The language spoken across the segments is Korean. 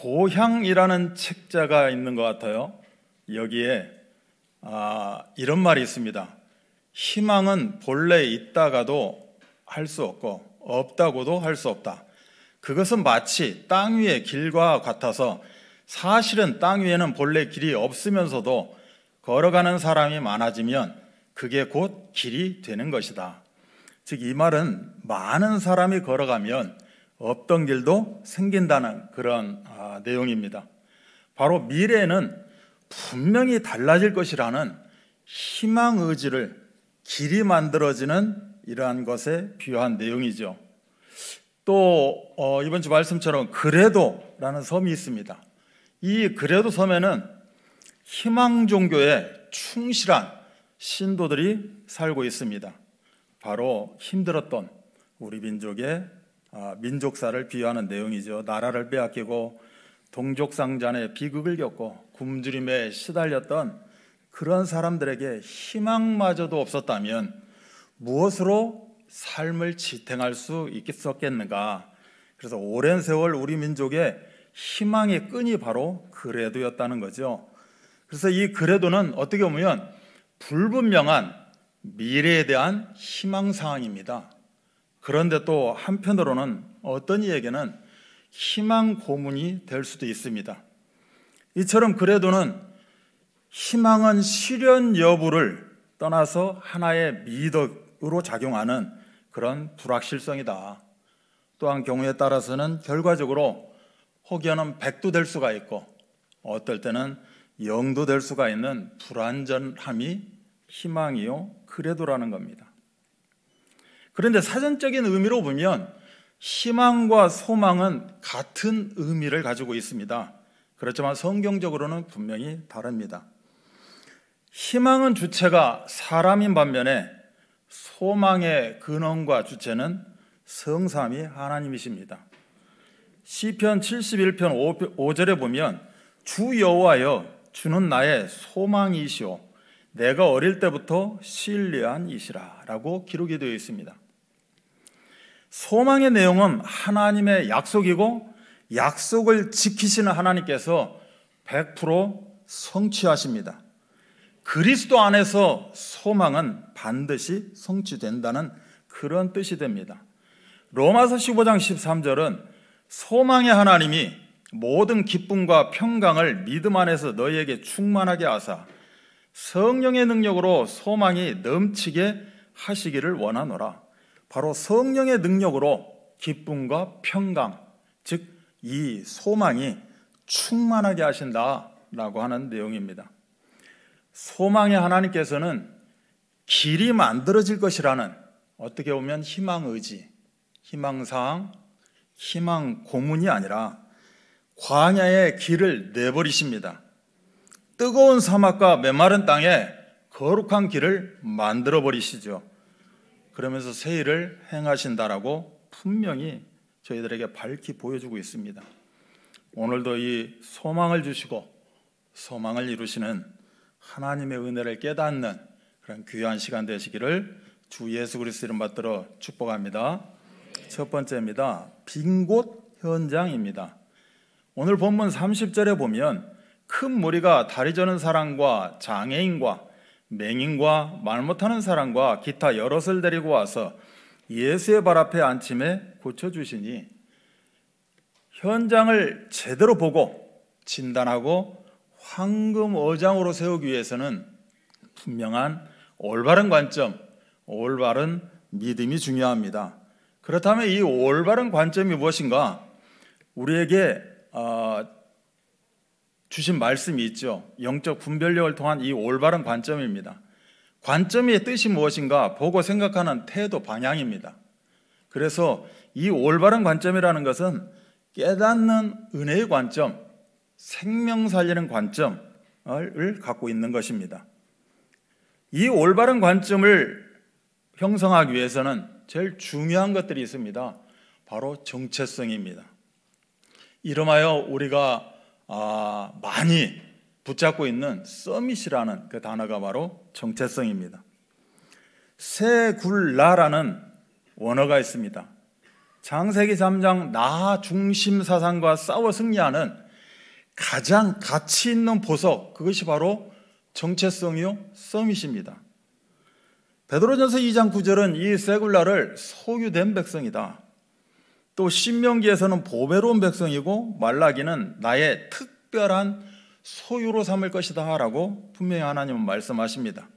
고향이라는 책자가 있는 것 같아요. 여기에 아, 이런 말이 있습니다. 희망은 본래 있다가도 할 수 없고 없다고도 할 수 없다. 그것은 마치 땅 위의 길과 같아서 사실은 땅 위에는 본래 길이 없으면서도 걸어가는 사람이 많아지면 그게 곧 길이 되는 것이다. 즉, 이 말은 많은 사람이 걸어가면 없던 길도 생긴다는 그런 아, 내용입니다. 바로 미래는 분명히 달라질 것이라는 희망 의지를 길이 만들어지는 이러한 것에 비유한 내용이죠. 또 어, 이번 주 말씀처럼 그래도라는 섬이 있습니다. 이 그래도 섬에는 희망 종교에 충실한 신도들이 살고 있습니다. 바로 힘들었던 우리 민족의 어, 민족사를 비유하는 내용이죠. 나라를 빼앗기고 동족상잔의 비극을 겪고 굶주림에 시달렸던 그런 사람들에게 희망마저도 없었다면 무엇으로 삶을 지탱할 수 있겠었겠는가? 그래서 오랜 세월 우리 민족의 희망의 끈이 바로 그래도였다는 거죠. 그래서 이 그래도는 어떻게 보면 불분명한 미래에 대한 희망 사항입니다. 그런데 또 한편으로는 어떤 이에게는 희망 고문이 될 수도 있습니다. 이처럼 그래도는 희망은 실현 여부를 떠나서 하나의 미덕으로 작용하는 그런 불확실성이다. 또한 경우에 따라서는 결과적으로 혹여는 백도될 수가 있고 어떨 때는 영도될 수가 있는 불완전함이 희망이요 그래도라는 겁니다. 그런데 사전적인 의미로 보면 희망과 소망은 같은 의미를 가지고 있습니다. 그렇지만 성경적으로는 분명히 다릅니다. 희망은 주체가 사람인 반면에 소망의 근원과 주체는 성삼이 하나님이십니다. 시편 71편 5절에 보면 주 여호와여 주는 나의 소망이시오 내가 어릴 때부터 신뢰한 이시라라고 기록이 되어 있습니다. 소망의 내용은 하나님의 약속이고 약속을 지키시는 하나님께서 100% 성취하십니다. 그리스도 안에서 소망은 반드시 성취된다는 그런 뜻이 됩니다. 로마서 15장 13절은 소망의 하나님이 모든 기쁨과 평강을 믿음 안에서 너희에게 충만하게 하사 성령의 능력으로 소망이 넘치게 하시기를 원하노라. 바로 성령의 능력으로 기쁨과 평강, 즉, 이 소망이 충만하게 하신다라고 하는 내용입니다. 소망의 하나님께서는 길이 만들어질 것이라는 어떻게 보면 희망 의지, 희망사항, 희망 고문이 아니라 광야의 길을 내버리십니다. 뜨거운 사막과 메마른 땅에 거룩한 길을 만들어 버리시죠. 그러면서 세일을 행하신다라고 분명히 저희들에게 밝히 보여주고 있습니다. 오늘도 이 소망을 주시고 소망을 이루시는 하나님의 은혜를 깨닫는 그런 귀한 시간 되시기를 주 예수 그리스도 이름 받들어 축복합니다. 첫 번째입니다. 빈곳 현장입니다. 오늘 본문 30절에 보면 큰 무리가 다리 저는 사람과 장애인과 맹인과 말 못하는 사람과 기타 여럿을 데리고 와서 예수의 발 앞에 앉힘에 고쳐주시니 현장을 제대로 보고 진단하고 황금어장으로 세우기 위해서는 분명한 올바른 관점, 올바른 믿음이 중요합니다. 그렇다면 이 올바른 관점이 무엇인가? 우리에게 어, 주신 말씀이 있죠. 영적 분별력을 통한 이 올바른 관점입니다. 관점의 뜻이 무엇인가 보고 생각하는 태도 방향입니다. 그래서 이 올바른 관점이라는 것은 깨닫는 은혜의 관점, 생명 살리는 관점을 갖고 있는 것입니다. 이 올바른 관점을 형성하기 위해서는 제일 중요한 것들이 있습니다. 바로 정체성입니다. 이름하여 우리가 아, 많이 붙잡고 있는 서밋이라는 그 단어가 바로 정체성입니다. 세굴라라는 원어가 있습니다. 장세기 3장 나 중심 사상과 싸워 승리하는 가장 가치 있는 보석 그것이 바로 정체성이요 서밋입니다. 베드로전서 2장 9절은 이 세굴라를 소유된 백성이다. 또 신명기에서는 보배로운 백성이고 말라기는 나의 특별한 소유로 삼을 것이다라고 분명히 하나님은 말씀하십니다.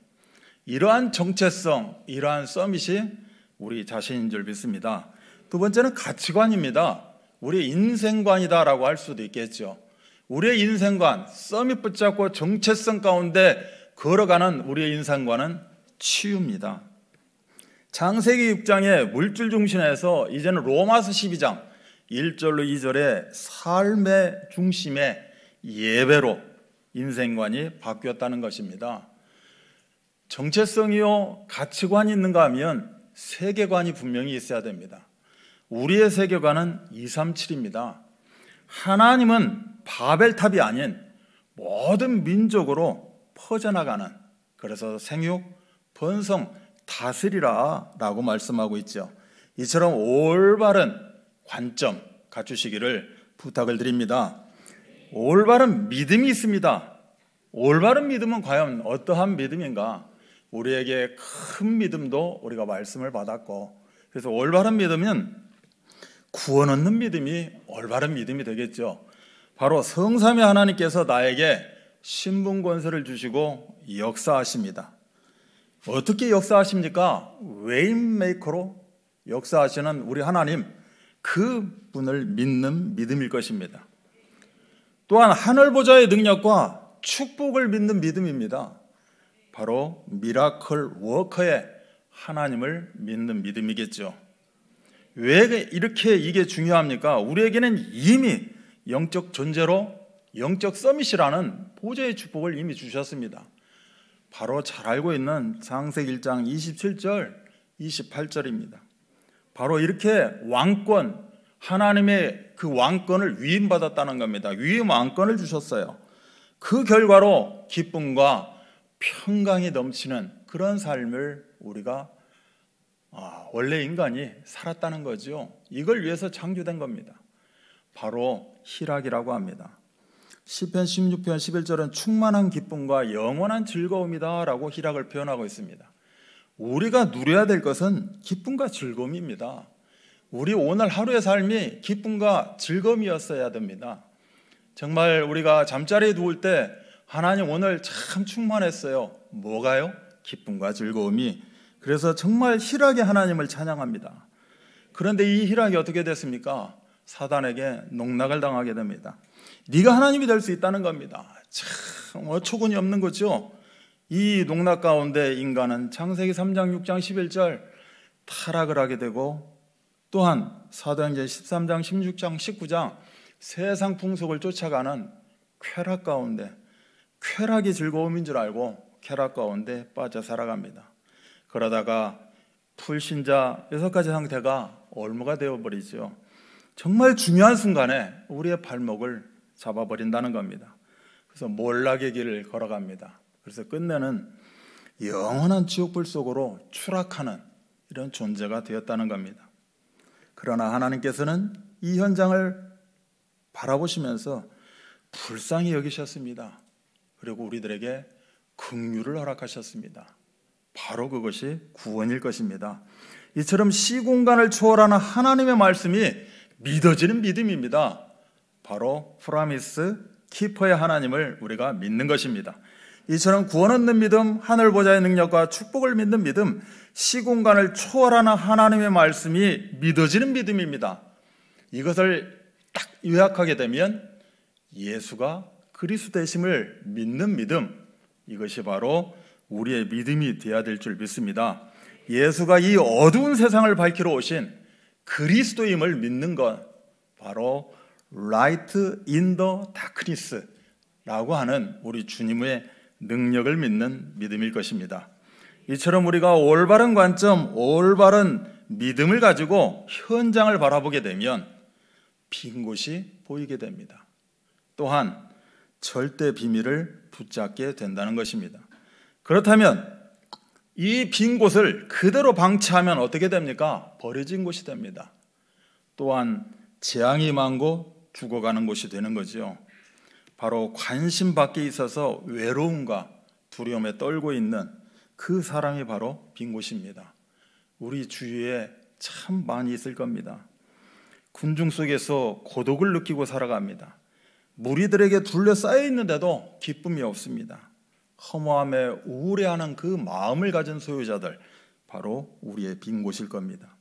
이러한 정체성, 이러한 서밋이 우리 자신인 줄 믿습니다. 두 번째는 가치관입니다. 우리의 인생관이다라고 할 수도 있겠죠. 우리의 인생관, 썸이 붙잡고 정체성 가운데 걸어가는 우리의 인생관은 치유입니다. 장세기 6장의 물질 중심에서 이제는 로마서 12장 1절로 2절의 삶의 중심에 예배로 인생관이 바뀌었다는 것입니다. 정체성이요, 가치관이 있는가 하면 세계관이 분명히 있어야 됩니다. 우리의 세계관은 237입니다. 하나님은 바벨탑이 아닌 모든 민족으로 퍼져나가는 그래서 생육, 번성, 다스리라 라고 말씀하고 있죠. 이처럼 올바른 관점 갖추시기를 부탁을 드립니다. 올바른 믿음이 있습니다. 올바른 믿음은 과연 어떠한 믿음인가? 우리에게 큰 믿음도 우리가 말씀을 받았고, 그래서 올바른 믿음은 구원 얻는 믿음이 올바른 믿음이 되겠죠. 바로 성삼위 하나님께서 나에게 신분 권세를 주시고 역사하십니다. 어떻게 역사하십니까? 웨인메이커로 역사하시는 우리 하나님 그 분을 믿는 믿음일 것입니다. 또한 하늘 보좌의 능력과 축복을 믿는 믿음입니다. 바로 미라클 워커의 하나님을 믿는 믿음이겠죠. 왜 이렇게 이게 중요합니까? 우리에게는 이미 영적 존재로 영적 서밋이라는 보좌의 축복을 이미 주셨습니다. 바로 잘 알고 있는 장세기 1장 27절, 28절입니다. 바로 이렇게 왕권 하나님의 그 왕권을 위임받았다는 겁니다. 위임 왕권을 주셨어요. 그 결과로 기쁨과 평강이 넘치는 그런 삶을 우리가 아, 원래 인간이 살았다는 거지 이걸 위해서 창조된 겁니다. 바로 희락이라고 합니다. 시편 16편 11절은 충만한 기쁨과 영원한 즐거움이다라고 희락을 표현하고 있습니다. 우리가 누려야 될 것은 기쁨과 즐거움입니다. 우리 오늘 하루의 삶이 기쁨과 즐거움이었어야 됩니다. 정말 우리가 잠자리에 누울 때 하나님 오늘 참 충만했어요. 뭐가요? 기쁨과 즐거움이. 그래서 정말 희락의 하나님을 찬양합니다. 그런데 이 희락이 어떻게 됐습니까? 사단에게 농락을 당하게 됩니다. 네가 하나님이 될 수 있다는 겁니다. 참 어처구니 뭐 없는 거죠. 이 농락 가운데 인간은 창세기 3장 6장 11절 타락을 하게 되고 또한 사도행전 13장 16장 19장 세상 풍속을 쫓아가는 쾌락 가운데 쾌락이 즐거움인 줄 알고 쾌락 가운데 빠져 살아갑니다. 그러다가 불신자 여섯 가지 상태가 얼마가 되어버리죠. 정말 중요한 순간에 우리의 발목을 잡아버린다는 겁니다. 그래서 몰락의 길을 걸어갑니다. 그래서 끝내는 영원한 지옥불 속으로 추락하는 이런 존재가 되었다는 겁니다. 그러나 하나님께서는 이 현장을 바라보시면서 불쌍히 여기셨습니다. 그리고 우리들에게 긍휼을 허락하셨습니다. 바로 그것이 구원일 것입니다. 이처럼 시공간을 초월하는 하나님의 말씀이 믿어지는 믿음입니다. 바로 프라미스 키퍼의 하나님을 우리가 믿는 것입니다. 이처럼 구원 얻는 믿음, 하늘 보좌의 능력과 축복을 믿는 믿음, 시공간을 초월하는 하나님의 말씀이 믿어지는 믿음입니다. 이것을 딱 요약하게 되면 예수가 그리스도이심을 믿는 믿음, 이것이 바로 우리의 믿음이 되어야 될 줄 믿습니다. 예수가 이 어두운 세상을 밝히러 오신 그리스도임을 믿는 것, 바로 라이트 인더 다크니스라고 하는 우리 주님의 능력을 믿는 믿음일 것입니다. 이처럼 우리가 올바른 관점, 올바른 믿음을 가지고 현장을 바라보게 되면 빈 곳이 보이게 됩니다. 또한 절대 비밀을 붙잡게 된다는 것입니다. 그렇다면 이 빈 곳을 그대로 방치하면 어떻게 됩니까? 버려진 곳이 됩니다. 또한 재앙이 망고 죽어가는 곳이 되는 거지요. 바로 관심 밖에 있어서 외로움과 두려움에 떨고 있는 그 사람이 바로 빈 곳입니다. 우리 주위에 참 많이 있을 겁니다. 군중 속에서 고독을 느끼고 살아갑니다. 무리들에게 둘러싸여 있는데도 기쁨이 없습니다. 허무함에 우울해하는 그 마음을 가진 소유자들 바로 우리의 빈 곳일 겁니다.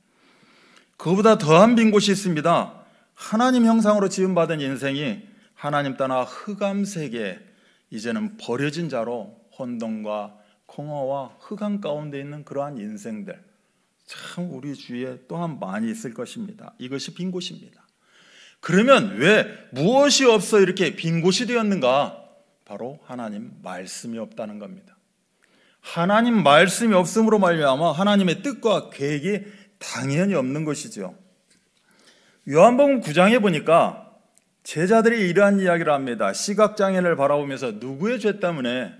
그보다 더한 빈 곳이 있습니다. 하나님 형상으로 지음받은 인생이 하나님 떠나 흑암 세계 이제는 버려진 자로 혼돈과 공허와 흑암 가운데 있는 그러한 인생들 참 우리 주위에 또한 많이 있을 것입니다. 이것이 빈 곳입니다. 그러면 왜 무엇이 없어 이렇게 빈 곳이 되었는가? 바로 하나님 말씀이 없다는 겁니다. 하나님 말씀이 없음으로 말미암아 하나님의 뜻과 계획이 당연히 없는 것이죠. 요한복음 9장에 보니까 제자들이 이러한 이야기를 합니다. 시각장애를 바라보면서 누구의 죄 때문에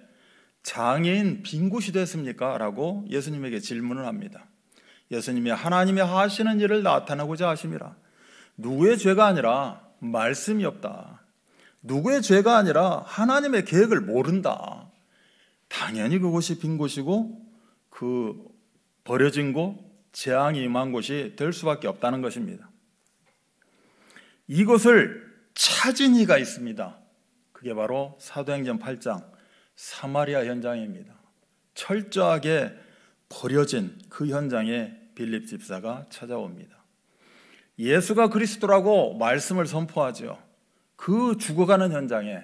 장애인 빈 곳이 됐습니까? 라고 예수님에게 질문을 합니다. 예수님이 하나님이 하시는 일을 나타내고자 하심이라. 누구의 죄가 아니라 말씀이 없다. 누구의 죄가 아니라 하나님의 계획을 모른다. 당연히 그곳이 빈 곳이고 그 버려진 곳, 재앙이 임한 곳이 될 수밖에 없다는 것입니다. 이것을 찾은 이가 있습니다. 그게 바로 사도행전 8장 사마리아 현장입니다. 철저하게 버려진 그 현장에 빌립 집사가 찾아옵니다. 예수가 그리스도라고 말씀을 선포하죠. 그 죽어가는 현장에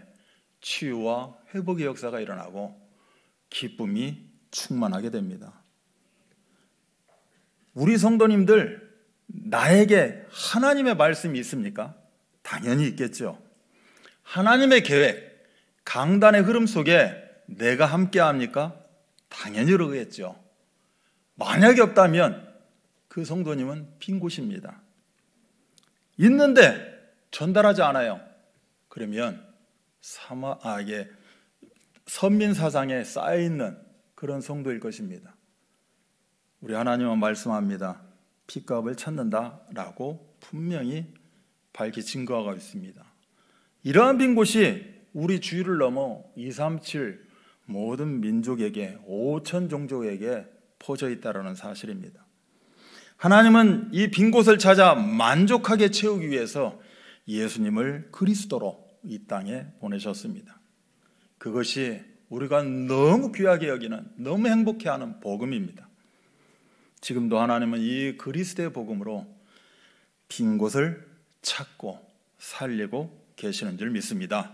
치유와 회복의 역사가 일어나고 기쁨이 충만하게 됩니다. 우리 성도님들 나에게 하나님의 말씀이 있습니까? 당연히 있겠죠. 하나님의 계획, 강단의 흐름 속에 내가 함께 합니까? 당연히 그러겠죠. 만약에 없다면 그 성도님은 빈 곳입니다. 있는데 전달하지 않아요. 그러면 사마, 아, 예, 선민 사상에 쌓여있는 그런 성도일 것입니다. 우리 하나님은 말씀합니다. 피값을 찾는다라고 분명히 밝히 증거가 있습니다. 이러한 빈 곳이 우리 주위를 넘어 2, 3, 7 모든 민족에게 5천 종족에게 퍼져 있다라는 사실입니다. 하나님은 이 빈 곳을 찾아 만족하게 채우기 위해서 예수님을 그리스도로 이 땅에 보내셨습니다. 그것이 우리가 너무 귀하게 여기는 너무 행복해하는 복음입니다. 지금도 하나님은 이 그리스도의 복음으로 빈 곳을 찾고 살리고 계시는 줄 믿습니다.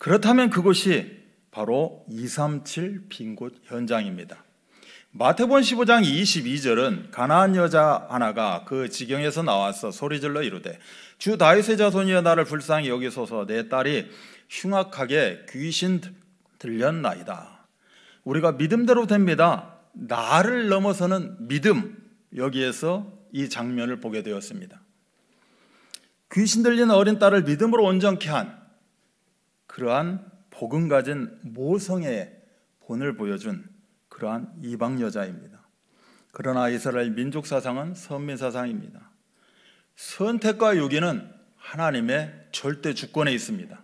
그렇다면 그곳이 바로 237 빈 곳 현장입니다. 마태본 15장 22절은 가나안 여자 하나가 그 지경에서 나와서 소리질러 이르되 주 다윗의 자손이여 나를 불쌍히 여기소서 내 딸이 흉악하게 귀신 들렸나이다. 우리가 믿음대로 됩니다. 나를 넘어서는 믿음 여기에서 이 장면을 보게 되었습니다. 귀신 들린 어린 딸을 믿음으로 온전케 한 그러한 복음 가진 모성의 본을 보여준 그러한 이방 여자입니다. 그러나 이스라엘 민족 사상은 선민 사상입니다. 선택과 유기는 하나님의 절대 주권에 있습니다.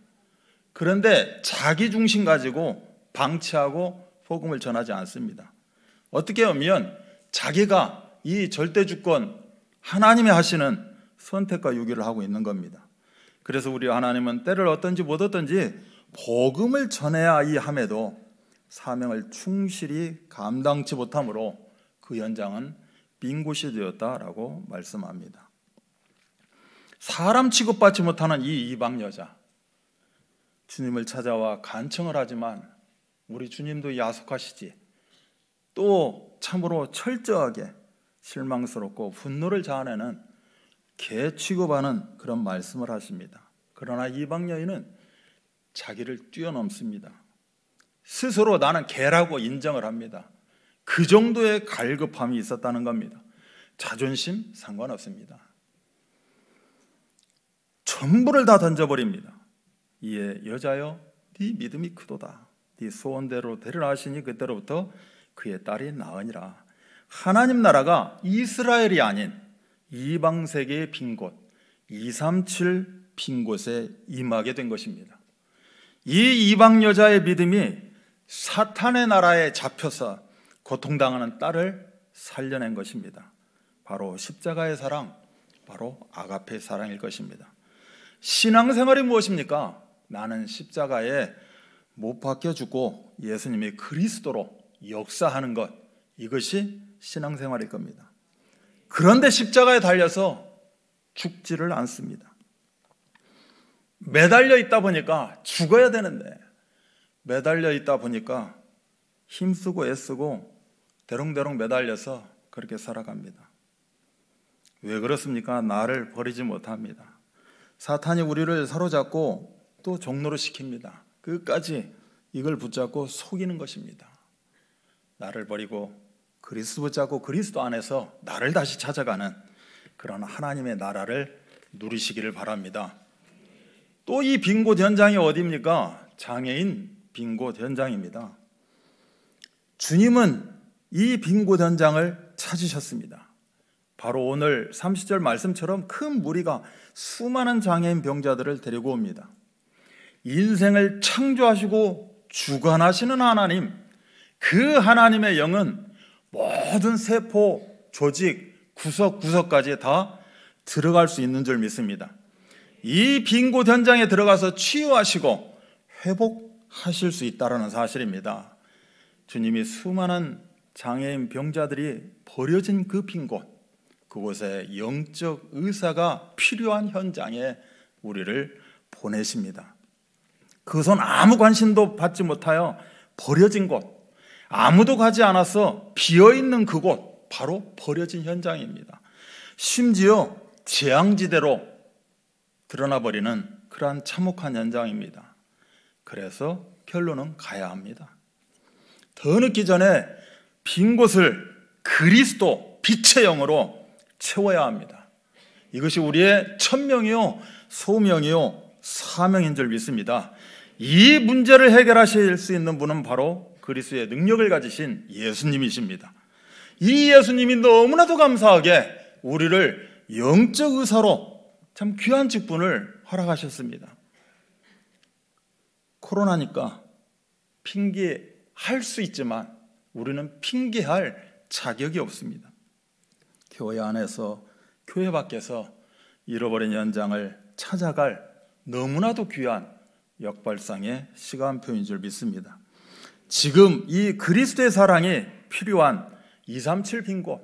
그런데 자기 중심 가지고 방치하고 복음을 전하지 않습니다. 어떻게 하면 자기가 이 절대 주권 하나님이 하시는 선택과 요구를 하고 있는 겁니다. 그래서 우리 하나님은 때를 어떤지 못 어떤지 복음을 전해야 이 함에도 사명을 충실히 감당치 못함으로 그 현장은 빈 곳이 되었다라고 말씀합니다. 사람 취급받지 못하는 이 이방 여자 주님을 찾아와 간청을 하지만 우리 주님도 야속하시지 또 참으로 철저하게 실망스럽고 분노를 자아내는 개 취급하는 그런 말씀을 하십니다. 그러나 이방 여인은 자기를 뛰어넘습니다. 스스로 나는 개라고 인정을 합니다. 그 정도의 갈급함이 있었다는 겁니다. 자존심 상관없습니다. 전부를 다 던져버립니다. 이에 여자여 네 믿음이 크도다. 네 소원대로 되리라 하시니 그때로부터 그의 딸이 나으니라. 하나님 나라가 이스라엘이 아닌 이방 세계의 빈 곳, 237 빈 곳에 임하게 된 것입니다. 이 이방 여자의 믿음이 사탄의 나라에 잡혀서 고통당하는 딸을 살려낸 것입니다. 바로 십자가의 사랑, 바로 아가페의 사랑일 것입니다. 신앙생활이 무엇입니까? 나는 십자가에 못 박혀 죽고 예수님이 그리스도로 역사하는 것 이것이 신앙생활일 겁니다. 그런데 십자가에 달려서 죽지를 않습니다. 매달려 있다 보니까 죽어야 되는데 매달려 있다 보니까 힘쓰고 애쓰고 대롱대롱 매달려서 그렇게 살아갑니다. 왜 그렇습니까? 나를 버리지 못합니다. 사탄이 우리를 사로잡고 또 종로를 시킵니다. 끝까지 이걸 붙잡고 속이는 것입니다. 나를 버리고 그리스도 붙잡고 그리스도 안에서 나를 다시 찾아가는 그런 하나님의 나라를 누리시기를 바랍니다. 또 이 빈곳 현장이 어디입니까? 장애인 빈곳 현장입니다. 주님은 이 빈곳 현장을 찾으셨습니다. 바로 오늘 30절 말씀처럼 큰 무리가 수많은 장애인 병자들을 데리고 옵니다. 인생을 창조하시고 주관하시는 하나님, 그 하나님의 영은 모든 세포, 조직, 구석구석까지 다 들어갈 수 있는 줄 믿습니다. 이 빈 곳 현장에 들어가서 치유하시고 회복하실 수있다는 사실입니다. 주님이 수많은 장애인 병자들이 버려진 그 빈곳, 그곳에 영적 의사가 필요한 현장에 우리를 보내십니다. 그것은 아무 관심도 받지 못하여 버려진 곳, 아무도 가지 않아서 비어있는 그곳, 바로 버려진 현장입니다. 심지어 재앙지대로 드러나버리는 그러한 참혹한 현장입니다. 그래서 결론은 가야 합니다. 더 늦기 전에 빈 곳을 그리스도 빛의 영으로 채워야 합니다. 이것이 우리의 천명이요, 소명이요, 사명인 줄 믿습니다. 이 문제를 해결하실 수 있는 분은 바로 그리스의 능력을 가지신 예수님이십니다. 이 예수님이 너무나도 감사하게 우리를 영적 의사로 참 귀한 직분을 허락하셨습니다. 코로나니까 핑계할 수 있지만 우리는 핑계할 자격이 없습니다. 교회 안에서 교회 밖에서 잃어버린 연장을 찾아갈 너무나도 귀한 역발상의 시간표인 줄 믿습니다. 지금 이 그리스도의 사랑이 필요한 237 빈 곳,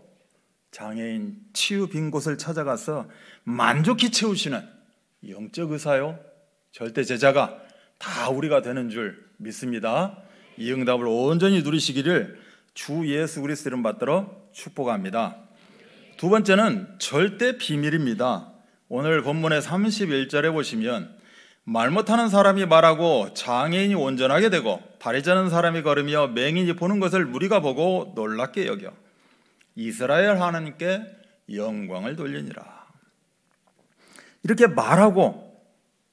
장애인 치유 빈 곳을 찾아가서 만족히 채우시는 영적 의사요, 절대 제자가 다 우리가 되는 줄 믿습니다. 이 응답을 온전히 누리시기를 주 예수 그리스도 이름 받들어 축복합니다. 두 번째는 절대 비밀입니다. 오늘 본문의 31절에 보시면 말 못하는 사람이 말하고 장애인이 온전하게 되고 다리 자는 사람이 걸으며 맹인이 보는 것을 우리가 보고 놀랍게 여겨 이스라엘 하나님께 영광을 돌리니라. 이렇게 말하고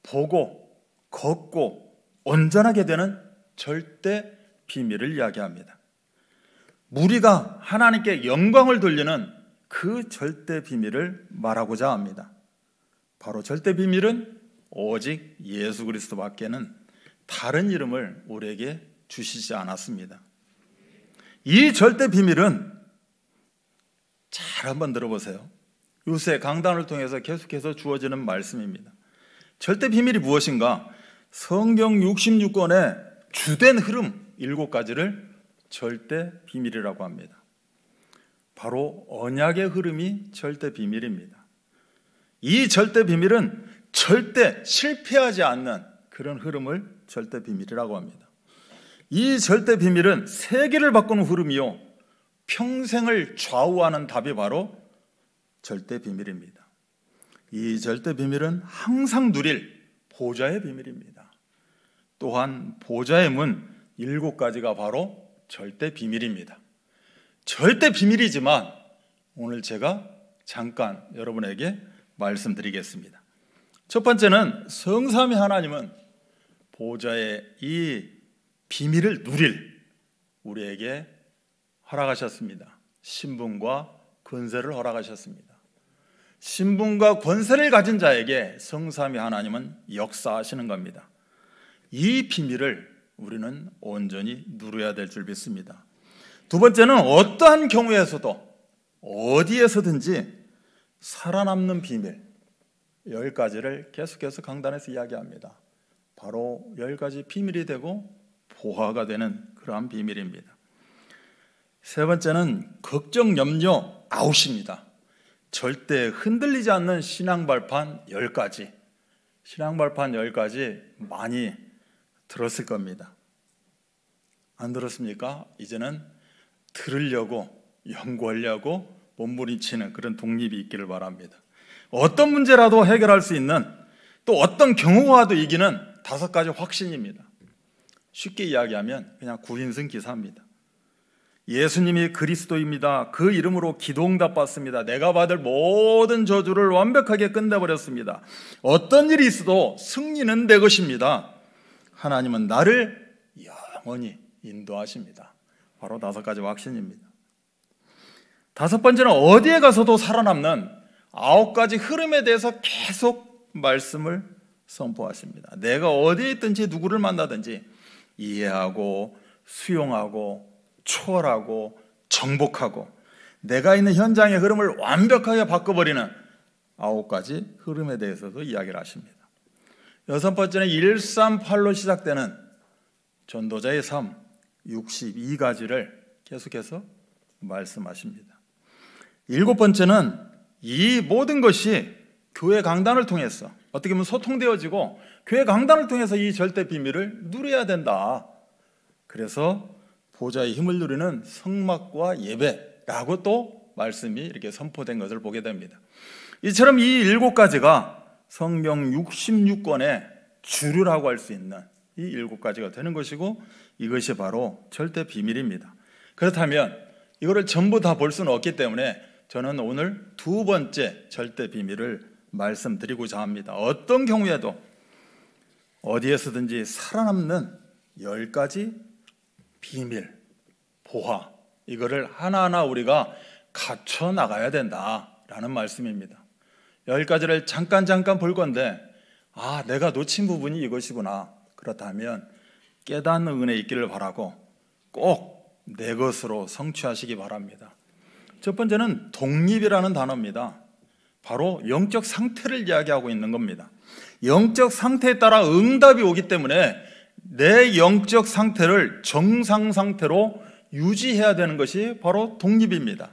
보고 걷고 온전하게 되는 절대 비밀을 이야기합니다. 우리가 하나님께 영광을 돌리는 그 절대 비밀을 말하고자 합니다. 바로 절대 비밀은 오직 예수 그리스도밖에는 다른 이름을 우리에게 주시지 않았습니다. 이 절대 비밀은 잘 한번 들어보세요. 요새 강단을 통해서 계속해서 주어지는 말씀입니다. 절대 비밀이 무엇인가? 성경 66권의 주된 흐름 7가지를 절대 비밀이라고 합니다. 바로 언약의 흐름이 절대 비밀입니다. 이 절대 비밀은 절대 실패하지 않는 그런 흐름을 절대 비밀이라고 합니다. 이 절대 비밀은 세계를 바꾸는 흐름이요. 평생을 좌우하는 답이 바로 절대 비밀입니다. 이 절대 비밀은 항상 누릴 보좌의 비밀입니다. 또한 보좌의 문 일곱 가지가 바로 절대 비밀입니다. 절대 비밀이지만 오늘 제가 잠깐 여러분에게 말씀드리겠습니다. 첫 번째는 성삼위 하나님은 보좌의 이 비밀을 누릴 우리에게 허락하셨습니다. 신분과 권세를 허락하셨습니다. 신분과 권세를 가진 자에게 성삼위 하나님은 역사하시는 겁니다. 이 비밀을 우리는 온전히 누려야 될 줄 믿습니다. 두 번째는 어떠한 경우에서도 어디에서든지 살아남는 비밀, 열 가지를 계속해서 강단에서 이야기합니다. 바로 열 가지 비밀이 되고 보화가 되는 그러한 비밀입니다. 세 번째는 걱정 염려 아웃입니다. 절대 흔들리지 않는 신앙 발판 열 가지. 신앙 발판 열 가지 많이 들었을 겁니다. 안 들었습니까? 이제는 들으려고 연구하려고 몸부림치는 그런 독립이 있기를 바랍니다. 어떤 문제라도 해결할 수 있는 또 어떤 경우와도 이기는 다섯 가지 확신입니다. 쉽게 이야기하면 그냥 구인승 기사입니다. 예수님이 그리스도입니다. 그 이름으로 기도 응답받습니다. 내가 받을 모든 저주를 완벽하게 끝내버렸습니다. 어떤 일이 있어도 승리는 내 것입니다. 하나님은 나를 영원히 인도하십니다. 바로 다섯 가지 확신입니다. 다섯 번째는 어디에 가서도 살아남는 아홉 가지 흐름에 대해서 계속 말씀을 선포하십니다. 내가 어디에 있든지 누구를 만나든지 이해하고 수용하고 초월하고 정복하고 내가 있는 현장의 흐름을 완벽하게 바꿔버리는 아홉 가지 흐름에 대해서도 이야기를 하십니다. 여섯 번째는 138로 시작되는 전도자의 삶 62가지를 계속해서 말씀하십니다. 일곱 번째는 이 모든 것이 교회 강단을 통해서 어떻게 보면 소통되어지고 교회 강단을 통해서 이 절대 비밀을 누려야 된다. 그래서 보좌의 힘을 누리는 성막과 예배라고 또 말씀이 이렇게 선포된 것을 보게 됩니다. 이처럼 이 일곱 가지가 성경 66권의 주류라고 할 수 있는 이 일곱 가지가 되는 것이고 이것이 바로 절대 비밀입니다. 그렇다면 이거를 전부 다 볼 수는 없기 때문에 저는 오늘 두 번째 절대 비밀을 말씀드리고자 합니다. 어떤 경우에도 어디에서든지 살아남는 열 가지 비밀, 보화, 이거를 하나하나 우리가 갖춰 나가야 된다라는 말씀입니다. 열 가지를 잠깐 잠깐 볼 건데, 아, 내가 놓친 부분이 이것이구나. 그렇다면 깨닫는 은혜 있기를 바라고 꼭 내 것으로 성취하시기 바랍니다. 첫 번째는 독립이라는 단어입니다. 바로 영적 상태를 이야기하고 있는 겁니다. 영적 상태에 따라 응답이 오기 때문에 내 영적 상태를 정상 상태로 유지해야 되는 것이 바로 독립입니다.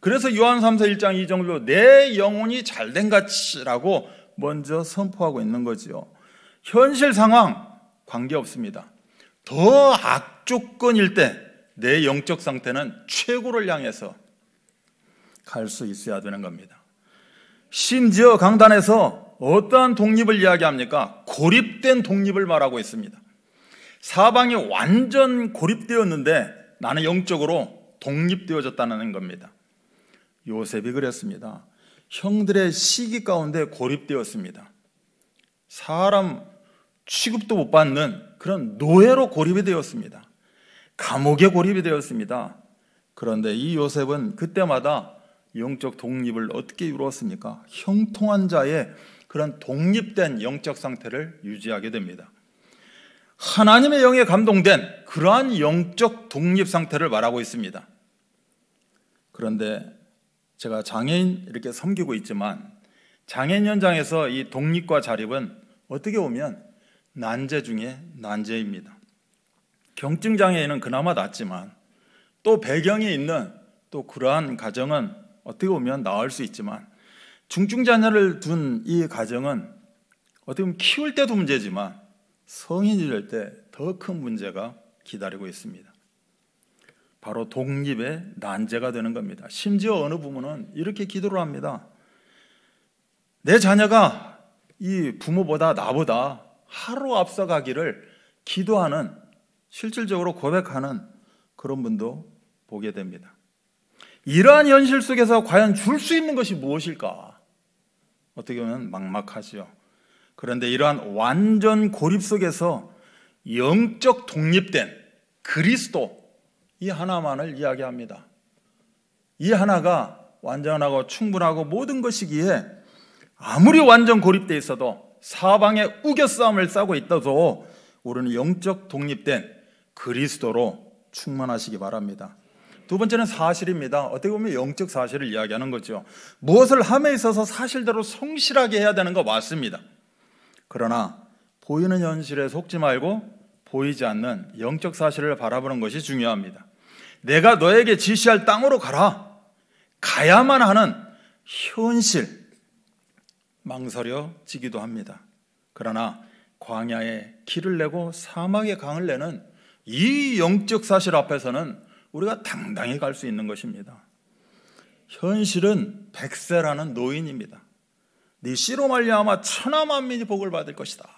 그래서 요한 3서 1장 2절로 내 영혼이 잘된 같이라고 먼저 선포하고 있는 거지요. 현실 상황 관계 없습니다. 더 악조건일 때 내 영적 상태는 최고를 향해서 갈수 있어야 되는 겁니다. 심지어 강단에서 어떠한 독립을 이야기합니까? 고립된 독립을 말하고 있습니다. 사방이 완전 고립되었는데 나는 영적으로 독립되어졌다는 겁니다. 요셉이 그랬습니다. 형들의 시기 가운데 고립되었습니다. 사람 취급도 못 받는 그런 노예로 고립이 되었습니다. 감옥에 고립이 되었습니다. 그런데 이 요셉은 그때마다 영적 독립을 어떻게 이루었습니까? 형통한 자의 그런 독립된 영적 상태를 유지하게 됩니다. 하나님의 영에 감동된 그러한 영적 독립 상태를 말하고 있습니다. 그런데 제가 장애인 이렇게 섬기고 있지만 장애인 현장에서 이 독립과 자립은 어떻게 보면 난제 중에 난제입니다. 경증 장애인은 그나마 낫지만 또 배경이 있는 또 그러한 가정은 어떻게 보면 나을 수 있지만 중증 자녀를 둔 이 가정은 어떻게 보면 키울 때도 문제지만 성인이 될 때 더 큰 문제가 기다리고 있습니다. 바로 독립의 난제가 되는 겁니다. 심지어 어느 부모는 이렇게 기도를 합니다. 내 자녀가 이 부모보다 나보다 하루 앞서가기를 기도하는 실질적으로 고백하는 그런 분도 보게 됩니다. 이러한 현실 속에서 과연 줄 수 있는 것이 무엇일까? 어떻게 보면 막막하지요. 그런데 이러한 완전 고립 속에서 영적 독립된 그리스도 이 하나만을 이야기합니다. 이 하나가 완전하고 충분하고 모든 것이기에 아무리 완전 고립돼 있어도 사방의 우겨싸움을 싸고 있다도 우리는 영적 독립된 그리스도로 충만하시기 바랍니다. 두 번째는 사실입니다. 어떻게 보면 영적 사실을 이야기하는 거죠. 무엇을 함에 있어서 사실대로 성실하게 해야 되는 거 맞습니다. 그러나 보이는 현실에 속지 말고 보이지 않는 영적 사실을 바라보는 것이 중요합니다. 내가 너에게 지시할 땅으로 가라. 가야만 하는 현실. 망설여지기도 합니다. 그러나 광야에 길을 내고 사막에 강을 내는 이 영적 사실 앞에서는 우리가 당당히 갈 수 있는 것입니다. 현실은 백세라는 노인입니다. 네 씨로 말미암아 천하 만민이 복을 받을 것이다.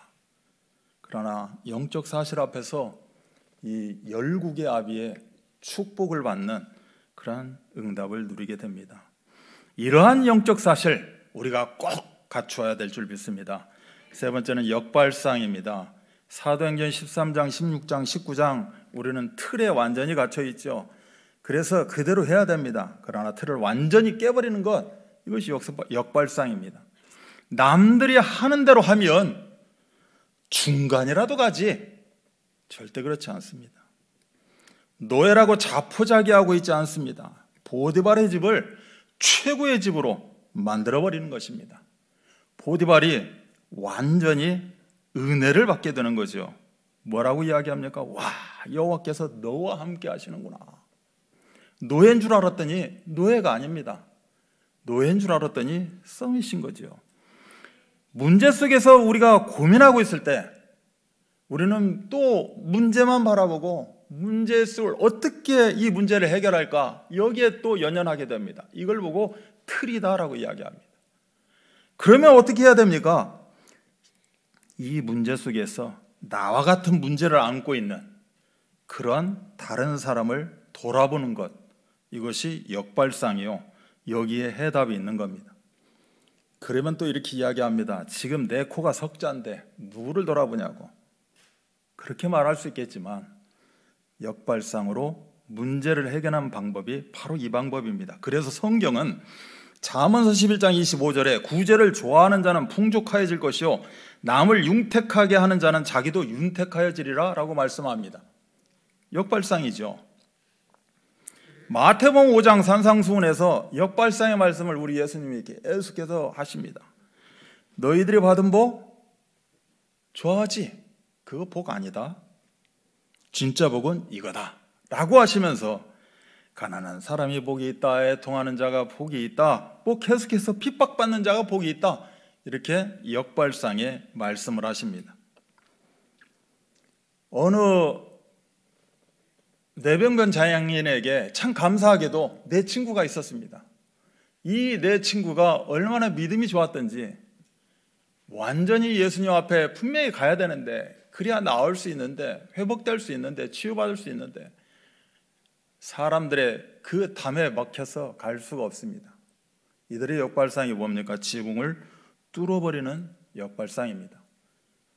그러나 영적 사실 앞에서 이 열국의 아비의 축복을 받는 그러한 응답을 누리게 됩니다. 이러한 영적 사실 우리가 꼭 갖추어야 될 줄 믿습니다. 세 번째는 역발상입니다. 사도행전 13장, 16장, 19장 우리는 틀에 완전히 갇혀 있죠. 그래서 그대로 해야 됩니다. 그러나 틀을 완전히 깨버리는 것 이것이 역발상입니다. 남들이 하는 대로 하면 중간이라도 가지 절대 그렇지 않습니다. 노예라고 자포자기하고 있지 않습니다. 보디발의 집을 최고의 집으로 만들어버리는 것입니다. 보디발이 완전히 은혜를 받게 되는 거죠. 뭐라고 이야기합니까? 와 여호와께서 너와 함께 하시는구나. 노예인 줄 알았더니 노예가 아닙니다. 노예인 줄 알았더니 썸이신 거지요. 문제 속에서 우리가 고민하고 있을 때 우리는 또 문제만 바라보고 문제의 을 어떻게 이 문제를 해결할까 여기에 또 연연하게 됩니다. 이걸 보고 틀이다라고 이야기합니다. 그러면 어떻게 해야 됩니까? 이 문제 속에서 나와 같은 문제를 안고 있는 그런 다른 사람을 돌아보는 것 이것이 역발상이요 여기에 해답이 있는 겁니다. 그러면 또 이렇게 이야기합니다. 지금 내 코가 석자인데 누구를 돌아보냐고 그렇게 말할 수 있겠지만 역발상으로 문제를 해결하 방법이 바로 이 방법입니다. 그래서 성경은 자문서 11장 25절에 구제를 좋아하는 자는 풍족하여질 것이요 남을 융택하게 하는 자는 자기도 융택하여지리라 라고 말씀합니다. 역발상이죠. 마태복 5장 산상수원에서 역발상의 말씀을 우리 예수님이 계속해서 하십니다. 너희들이 받은 복 좋아하지. 그거 복 아니다. 진짜 복은 이거다. 라고 하시면서 가난한 사람이 복이 있다, 애통하는 자가 복이 있다, 뭐 계속해서 핍박받는 자가 복이 있다. 이렇게 역발상의 말씀을 하십니다. 어느 내병변 장애인에게 참 감사하게도 내 친구가 있었습니다. 이 내 친구가 얼마나 믿음이 좋았던지 완전히 예수님 앞에 분명히 가야 되는데 그래야 나올 수 있는데 회복될 수 있는데 치유받을 수 있는데 사람들의 그 담에 막혀서 갈 수가 없습니다. 이들의 역발상이 뭡니까? 지붕을 뚫어버리는 역발상입니다.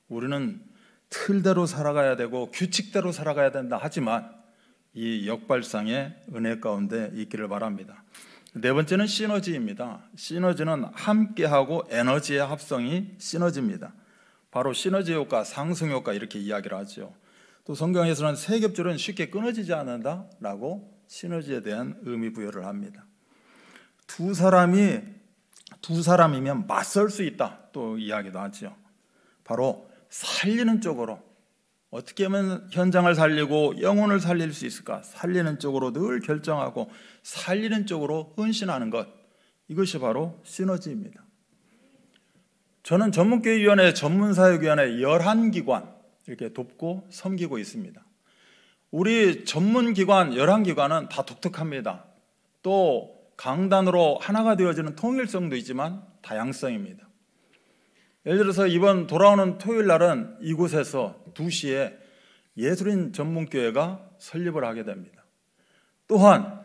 우리는 틀대로 살아가야 되고 규칙대로 살아가야 된다 하지만 이 역발상의 은혜 가운데 있기를 바랍니다. 네 번째는 시너지입니다. 시너지는 함께하고 에너지의 합성이 시너지입니다. 바로 시너지 효과, 상승 효과 이렇게 이야기를 하죠. 또 성경에서는 세 겹줄은 쉽게 끊어지지 않는다라고 시너지에 대한 의미 부여를 합니다. 두 사람이 두 사람이면 맞설 수 있다. 또 이야기도 하지요. 바로 살리는 쪽으로 어떻게 하면 현장을 살리고 영혼을 살릴 수 있을까? 살리는 쪽으로 늘 결정하고 살리는 쪽으로 헌신하는 것. 이것이 바로 시너지입니다. 저는 전문교회위원회, 전문사역위원회 11기관 이렇게 돕고 섬기고 있습니다. 우리 전문기관, 11기관은 다 독특합니다. 또 강단으로 하나가 되어지는 통일성도 있지만 다양성입니다. 예를 들어서 이번 돌아오는 토요일 날은 이곳에서 2시에 예술인 전문교회가 설립을 하게 됩니다. 또한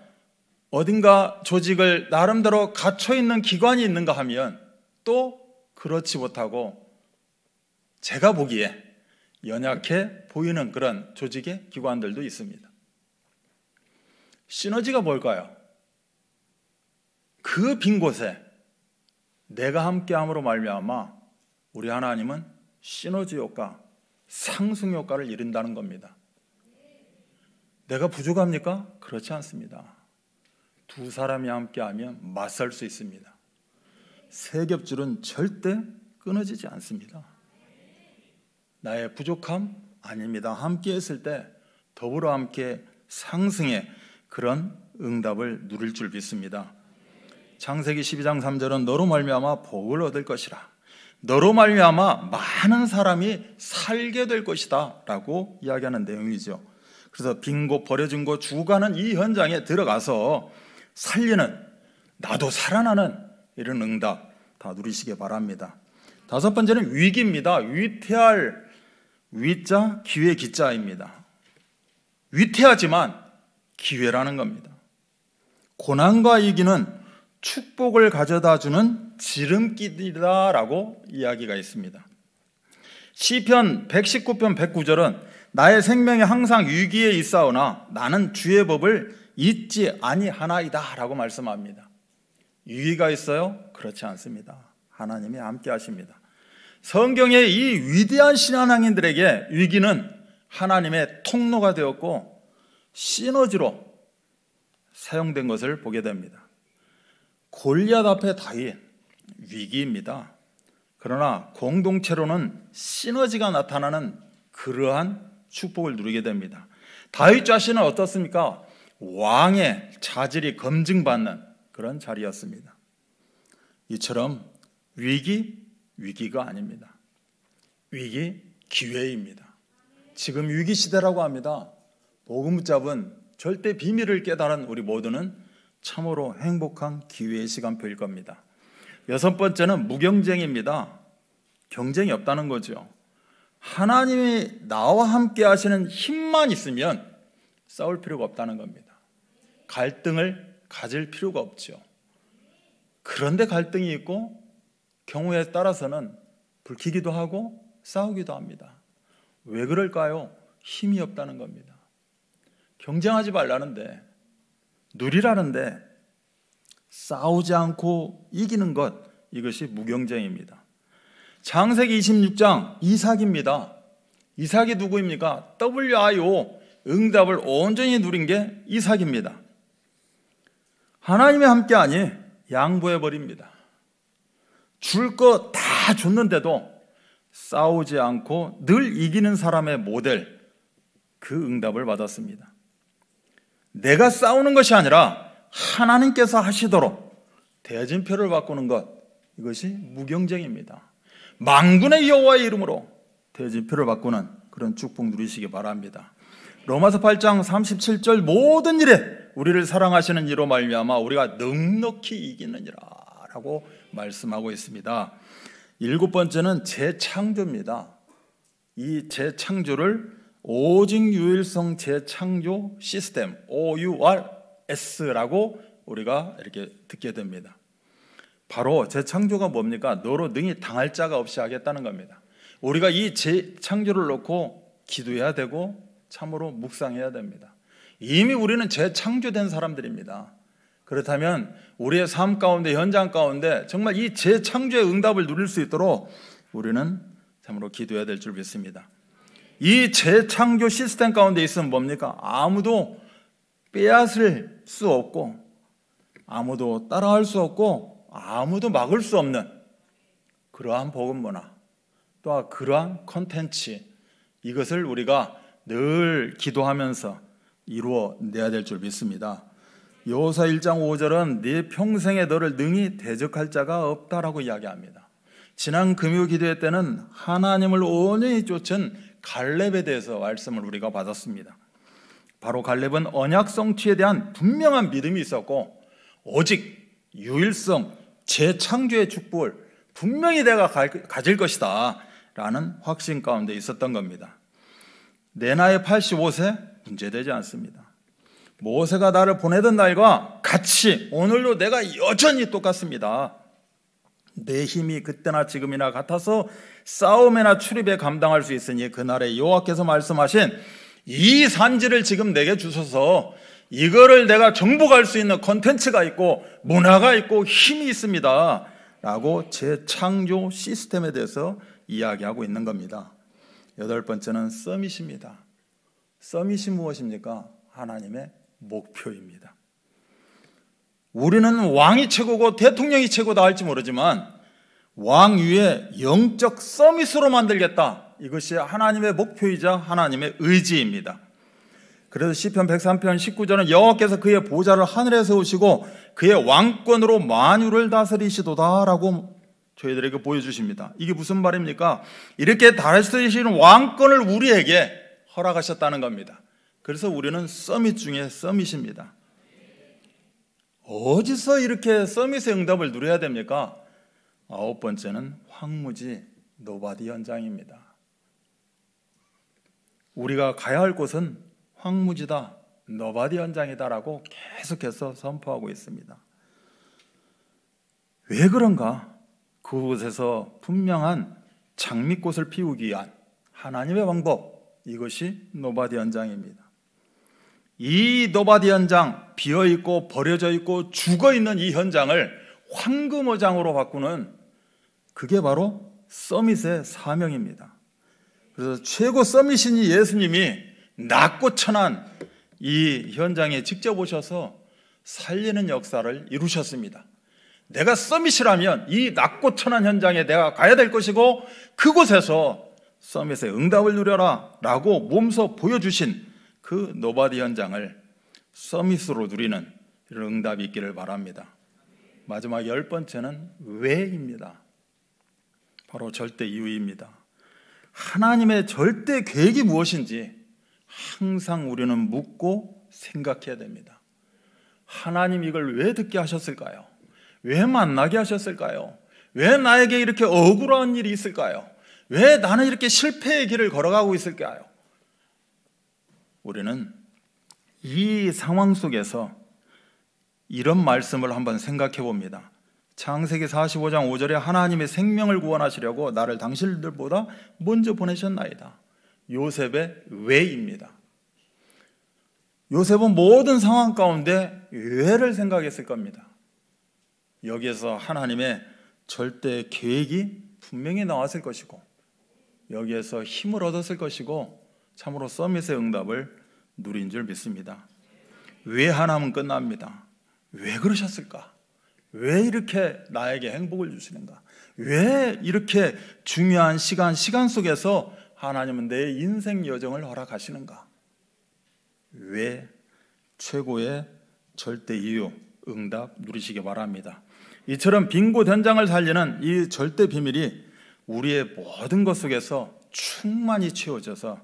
어딘가 조직을 나름대로 갇혀있는 기관이 있는가 하면 또 그렇지 못하고 제가 보기에 연약해 보이는 그런 조직의 기관들도 있습니다. 시너지가 뭘까요? 그빈 곳에 내가 함께함으로 말미암아 우리 하나님은 시너지 효과, 상승 효과를 이룬다는 겁니다. 내가 부족합니까? 그렇지 않습니다. 두 사람이 함께하면 맞설 수 있습니다. 세 겹줄은 절대 끊어지지 않습니다. 나의 부족함 아닙니다. 함께 했을 때 더불어 함께 상승의 그런 응답을 누릴 줄 믿습니다. 창세기 12장 3절은 너로 말미암아 복을 얻을 것이라. 너로 말미암아 많은 사람이 살게 될 것이다라고 이야기하는 내용이죠. 그래서 빈곳 버려진 곳주가는이 현장에 들어가서 살리는 나도 살아나는 이런 응답 다 누리시기 바랍니다. 다섯 번째는 위기입니다. 위태할 위자 기회 기자입니다. 위태하지만 기회라는 겁니다. 고난과 이기는 축복을 가져다 주는 지름길이다라고 이야기가 있습니다. 시편 119편 109절은 나의 생명이 항상 위기에 있사오나 나는 주의 법을 잊지 아니하나이다라고 말씀합니다. 위기가 있어요? 그렇지 않습니다. 하나님이 함께 하십니다. 성경의 이 위대한 신앙인들에게 위기는 하나님의 통로가 되었고 시너지로 사용된 것을 보게 됩니다. 골리앗 앞에 다윗 위기입니다. 그러나 공동체로는 시너지가 나타나는 그러한 축복을 누리게 됩니다. 다윗 자신은 어떻습니까? 왕의 자질이 검증받는 그런 자리였습니다. 이처럼 위기 위기가 아닙니다. 위기 기회입니다. 지금 위기 시대라고 합니다. 복음 붙잡은 절대 비밀을 깨달은 우리 모두는 참으로 행복한 기회의 시간표일 겁니다. 여섯 번째는 무경쟁입니다. 경쟁이 없다는 거죠. 하나님이 나와 함께 하시는 힘만 있으면 싸울 필요가 없다는 겁니다. 갈등을 가질 필요가 없죠. 그런데 갈등이 있고 경우에 따라서는 불키기도 하고 싸우기도 합니다. 왜 그럴까요? 힘이 없다는 겁니다. 경쟁하지 말라는데 누리라는데 싸우지 않고 이기는 것 이것이 무경쟁입니다. 창세기 26장 이삭입니다. 이삭이 누구입니까? WIO 응답을 온전히 누린 게 이삭입니다. 하나님의 함께하니 양보해 버립니다. 줄것다 줬는데도 싸우지 않고 늘 이기는 사람의 모델 그 응답을 받았습니다. 내가 싸우는 것이 아니라 하나님께서 하시도록 대진표를 바꾸는 것 이것이 무경쟁입니다. 망군의 여호와의 이름으로 대진표를 바꾸는 그런 축복 누리시기 바랍니다. 로마서 8장 37절 모든 일에 우리를 사랑하시는 이로 말미암아 우리가 넉넉히 이기는이라라고 말씀하고 있습니다. 일곱 번째는 재창조입니다. 이 재창조를 오직 유일성 재창조 시스템 OURS라고 우리가 이렇게 듣게 됩니다. 바로 재창조가 뭡니까? 너로 능히 당할 자가 없이 하겠다는 겁니다. 우리가 이 재창조를 놓고 기도해야 되고 참으로 묵상해야 됩니다. 이미 우리는 재창조된 사람들입니다. 그렇다면 우리의 삶 가운데 현장 가운데 정말 이 재창조의 응답을 누릴 수 있도록 우리는 참으로 기도해야 될 줄 믿습니다. 이 재창조 시스템 가운데 있으면 뭡니까? 아무도 빼앗을 수 없고 아무도 따라할 수 없고 아무도 막을 수 없는 그러한 복음 문화 또한 그러한 컨텐츠 이것을 우리가 늘 기도하면서 이루어내야 될 줄 믿습니다. 요사 1장 5절은 네 평생에 너를 능히 대적할 자가 없다라고 이야기합니다. 지난 금요 기도회 때는 하나님을 온전히 쫓은 갈렙에 대해서 말씀을 우리가 받았습니다. 바로 갈렙은 언약 성취에 대한 분명한 믿음이 있었고 오직 유일성 재창조의 축복을 분명히 내가 가질 것이다 라는 확신 가운데 있었던 겁니다. 내 나이 85세 문제되지 않습니다. 모세가 나를 보내던 날과 같이 오늘도 내가 여전히 똑같습니다. 내 힘이 그때나 지금이나 같아서 싸움에나 출입에 감당할 수 있으니 그날에 여호와께서 말씀하신 이 산지를 지금 내게 주셔서 이거를 내가 정복할 수 있는 컨텐츠가 있고 문화가 있고 힘이 있습니다. 라고 재창조 시스템에 대해서 이야기하고 있는 겁니다. 여덟 번째는 서밋입니다. 서밋이 무엇입니까? 하나님의 목표입니다. 우리는 왕이 최고고 대통령이 최고다 할지 모르지만 왕 위에 영적 서밋으로 만들겠다. 이것이 하나님의 목표이자 하나님의 의지입니다. 그래서 시편 103편 19절은 여호와께서 그의 보좌를 하늘에 세우시고 그의 왕권으로 만유를 다스리시도다라고 저희들에게 보여주십니다. 이게 무슨 말입니까? 이렇게 다스리시는 왕권을 우리에게 허락하셨다는 겁니다. 그래서 우리는 서밋 중에 서밋입니다. 어디서 이렇게 서밋의 응답을 누려야 됩니까? 아홉 번째는 황무지 노바디 현장입니다. 우리가 가야 할 곳은 황무지다, 노바디 현장이다라고 계속해서 선포하고 있습니다. 왜 그런가? 그곳에서 분명한 장미꽃을 피우기 위한 하나님의 방법, 이것이 노바디 현장입니다. 이 노바디 현장 비어 있고 버려져 있고 죽어 있는 이 현장을 황금어장으로 바꾸는 그게 바로 서밋의 사명입니다. 그래서 최고 서밋인 예수님이 낮고 천한 이 현장에 직접 오셔서 살리는 역사를 이루셨습니다. 내가 서밋이라면 이 낮고 천한 현장에 내가 가야 될 것이고 그곳에서 서밋의 응답을 누려라 라고 몸소 보여주신 그 노바디 현장을 서밋으로 누리는 이런 응답이 있기를 바랍니다. 마지막 열 번째는 왜입니다. 바로 절대 이유입니다. 하나님의 절대 계획이 무엇인지 항상 우리는 묻고 생각해야 됩니다. 하나님 이걸 왜 듣게 하셨을까요? 왜 만나게 하셨을까요? 왜 나에게 이렇게 억울한 일이 있을까요? 왜 나는 이렇게 실패의 길을 걸어가고 있을까요? 우리는 이 상황 속에서 이런 말씀을 한번 생각해 봅니다. 창세기 45장 5절에 하나님의 생명을 구원하시려고 나를 당신들보다 먼저 보내셨나이다. 요셉의 왜입니다. 요셉은 모든 상황 가운데 왜를 생각했을 겁니다. 여기에서 하나님의 절대 계획이 분명히 나왔을 것이고 여기에서 힘을 얻었을 것이고 참으로 서밋의 응답을 누린 줄 믿습니다. 왜 하나면 끝납니다. 왜 그러셨을까? 왜 이렇게 나에게 행복을 주시는가? 왜 이렇게 중요한 시간, 시간 속에서 하나님은 내 인생 여정을 허락하시는가? 왜 최고의 절대 이유, 응답 누리시기 바랍니다. 이처럼 빈곳 현장을 살리는 이 절대 비밀이 우리의 모든 것 속에서 충만히 채워져서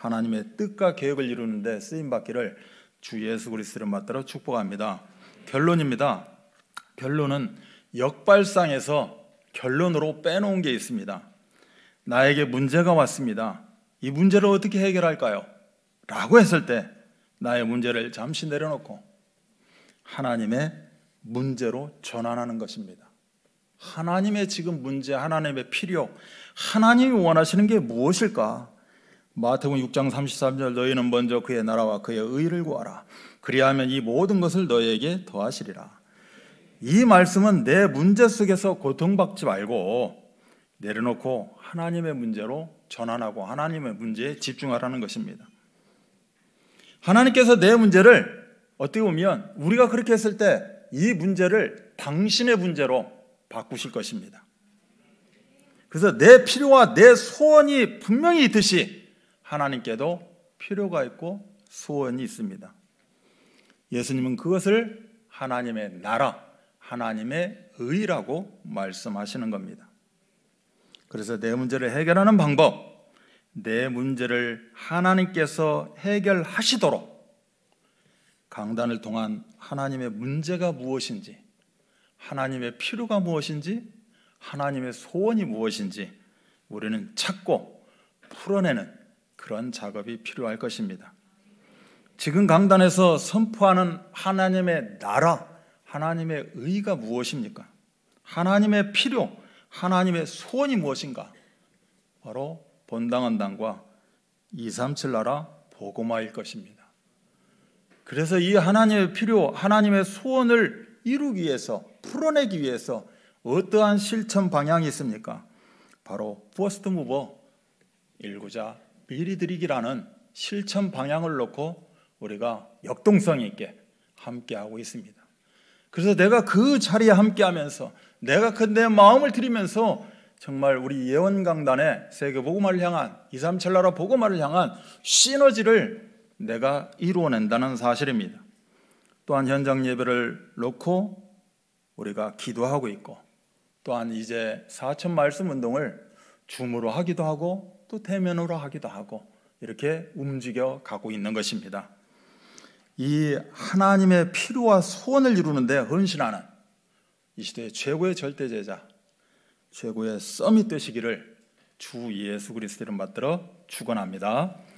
하나님의 뜻과 계획을 이루는데 쓰임 받기를 주 예수 그리스도를 맞들어 축복합니다. 결론입니다. 결론은 역발상에서 결론으로 빼놓은 게 있습니다. 나에게 문제가 왔습니다. 이 문제를 어떻게 해결할까요? 라고 했을 때 나의 문제를 잠시 내려놓고 하나님의 문제로 전환하는 것입니다. 하나님의 지금 문제, 하나님의 필요, 하나님이 원하시는 게 무엇일까? 마태복음 6장 33절 너희는 먼저 그의 나라와 그의 의를 구하라 그리하면 이 모든 것을 너희에게 더하시리라 이 말씀은 내 문제 속에서 고통받지 말고 내려놓고 하나님의 문제로 전환하고 하나님의 문제에 집중하라는 것입니다. 하나님께서 내 문제를 어떻게 보면 우리가 그렇게 했을 때 이 문제를 당신의 문제로 바꾸실 것입니다. 그래서 내 필요와 내 소원이 분명히 있듯이 하나님께도 필요가 있고 소원이 있습니다. 예수님은 그것을 하나님의 나라, 하나님의 의라고 말씀하시는 겁니다. 그래서 내 문제를 해결하는 방법, 내 문제를 하나님께서 해결하시도록 강단을 통한 하나님의 문제가 무엇인지, 하나님의 필요가 무엇인지, 하나님의 소원이 무엇인지 우리는 찾고 풀어내는 그러한 작업이 필요할 것입니다. 지금 강단에서 선포하는 하나님의 나라, 하나님의 의가 무엇입니까? 하나님의 필요, 하나님의 소원이 무엇인가? 바로 본당한당과 237 나라 보고마일 것입니다. 그래서 이 하나님의 필요, 하나님의 소원을 이루기 위해서, 풀어내기 위해서 어떠한 실천 방향이 있습니까? 바로 퍼스트 무버 일구자 미리 드리기라는 실천 방향을 놓고 우리가 역동성 있게 함께하고 있습니다. 그래서 내가 그 자리에 함께하면서 내가 그 내 마음을 드리면서 정말 우리 예언강단의 세계보고마 향한 이삼천나라 보고마 향한 시너지를 내가 이루어낸다는 사실입니다. 또한 현장 예배를 놓고 우리가 기도하고 있고 또한 이제 사천 말씀 운동을 줌으로 하기도 하고 또 대면으로 하기도 하고 이렇게 움직여 가고 있는 것입니다. 이 하나님의 필요와 소원을 이루는데 헌신하는 이 시대의 최고의 절대제자, 최고의 썸이 되시기를 주 예수 그리스도를 받들어 축원합니다.